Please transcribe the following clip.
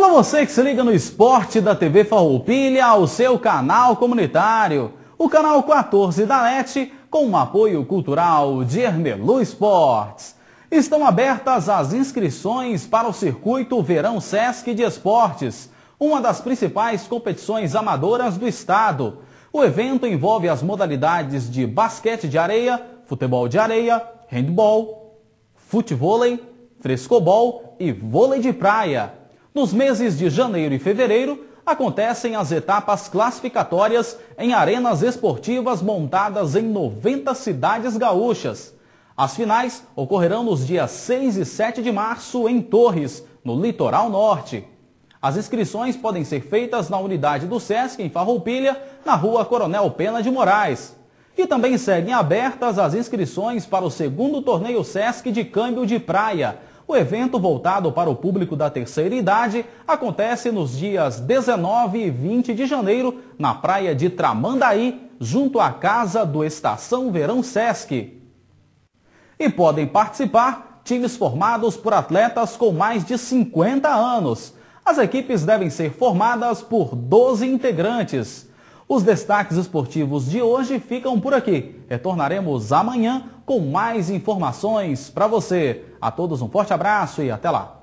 Fala você que se liga no esporte da TV Farroupilha, o seu canal comunitário. O canal 14 da NET, com o apoio cultural de Ermelu Esportes. Estão abertas as inscrições para o Circuito Verão Sesc de Esportes, uma das principais competições amadoras do estado. O evento envolve as modalidades de basquete de areia, futebol de areia, handball, futevôlei, frescobol e vôlei de praia. Nos meses de janeiro e fevereiro, acontecem as etapas classificatórias em arenas esportivas montadas em 90 cidades gaúchas. As finais ocorrerão nos dias 6 e 7 de março em Torres, no litoral norte. As inscrições podem ser feitas na unidade do SESC em Farroupilha, na rua Coronel Pena de Moraes. E também seguem abertas as inscrições para o segundo torneio SESC de câmbio de praia, o evento voltado para o público da terceira idade acontece nos dias 19 e 20 de janeiro na praia de Tramandaí, junto à casa do Estação Verão Sesc. E podem participar times formados por atletas com mais de 50 anos. As equipes devem ser formadas por 12 integrantes. Os destaques esportivos de hoje ficam por aqui. Retornaremos amanhã com mais informações para você. A todos um forte abraço e até lá.